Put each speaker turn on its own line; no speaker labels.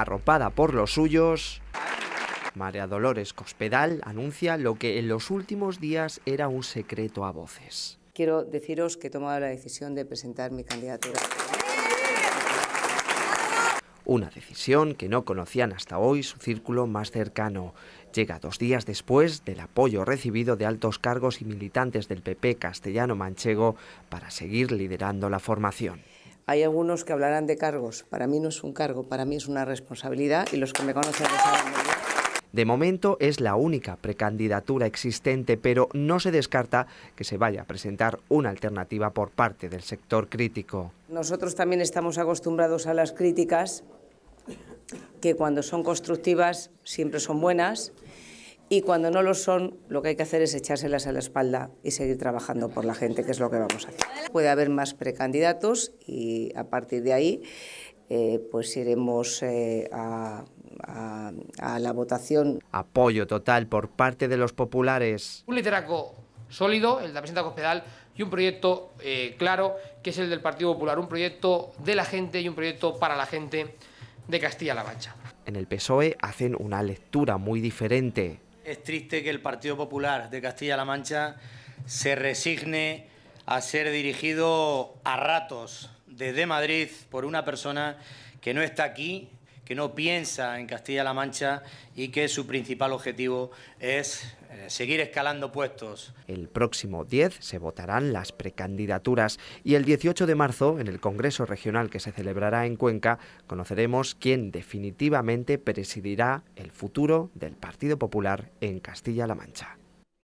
arropada por los suyos, María Dolores Cospedal anuncia lo que en los últimos días era un secreto a voces.
Quiero deciros que he tomado la decisión de presentar mi candidatura.
Una decisión que no conocían hasta hoy su círculo más cercano. Llega dos días después del apoyo recibido de altos cargos y militantes del PP castellano-manchego para seguir liderando la formación.
Hay algunos que hablarán de cargos. Para mí no es un cargo, para mí es una responsabilidad y los que me conocen lo saben muy
De momento es la única precandidatura existente, pero no se descarta que se vaya a presentar una alternativa por parte del sector crítico.
Nosotros también estamos acostumbrados a las críticas, que cuando son constructivas siempre son buenas, y cuando no lo son, lo que hay que hacer es echárselas a la espalda y seguir trabajando por la gente, que es lo que vamos a hacer. Puede haber más precandidatos y a partir de ahí eh, pues iremos eh, a, la votación.
Apoyo total por parte de los populares. Un liderazgo sólido, el de la presidenta Cospedal, y un proyecto eh, claro, que es el del Partido Popular, un proyecto de la gente y un proyecto para la gente de Castilla-La Mancha. En el PSOE hacen una lectura muy diferente
es triste que el Partido Popular de Castilla-La Mancha se resigne a ser dirigido a ratos desde Madrid por una persona que no está aquí que no piensa en Castilla-La Mancha y que su principal objetivo es eh, seguir escalando puestos.
El próximo 10 se votarán las precandidaturas y el 18 de marzo, en el Congreso Regional que se celebrará en Cuenca, conoceremos quién definitivamente presidirá el futuro del Partido Popular en Castilla-La Mancha.